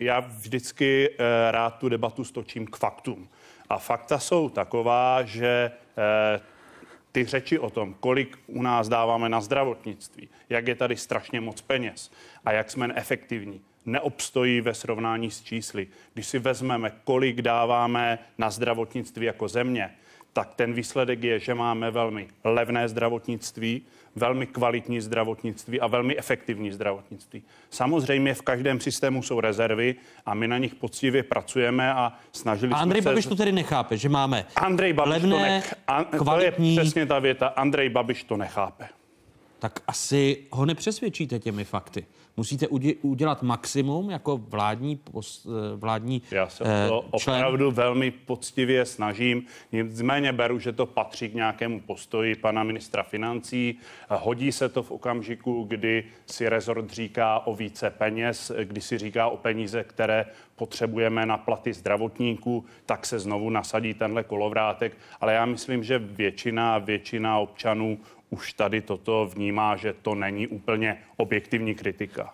já vždycky eh, rád tu debatu stočím k faktům. A fakta jsou taková, že eh, ty řeči o tom, kolik u nás dáváme na zdravotnictví, jak je tady strašně moc peněz a jak jsme neefektivní, neobstojí ve srovnání s čísly. Když si vezmeme, kolik dáváme na zdravotnictví jako země, tak ten výsledek je, že máme velmi levné zdravotnictví, velmi kvalitní zdravotnictví a velmi efektivní zdravotnictví. Samozřejmě v každém systému jsou rezervy a my na nich poctivě pracujeme a snažili a Andrej jsme Babiš se... to tedy nechápe, že máme Andrej Babiš levné, to nech... kvalitní... To je přesně ta věta. Andrej Babiš to nechápe tak asi ho nepřesvědčíte těmi fakty. Musíte udělat maximum jako vládní, pos, eh, vládní Já se eh, to člen. opravdu velmi poctivě snažím. Nicméně beru, že to patří k nějakému postoji pana ministra financí. Hodí se to v okamžiku, kdy si rezort říká o více peněz, kdy si říká o peníze, které potřebujeme na platy zdravotníků, tak se znovu nasadí tenhle kolovrátek. Ale já myslím, že většina, většina občanů už tady toto vnímá, že to není úplně objektivní kritika.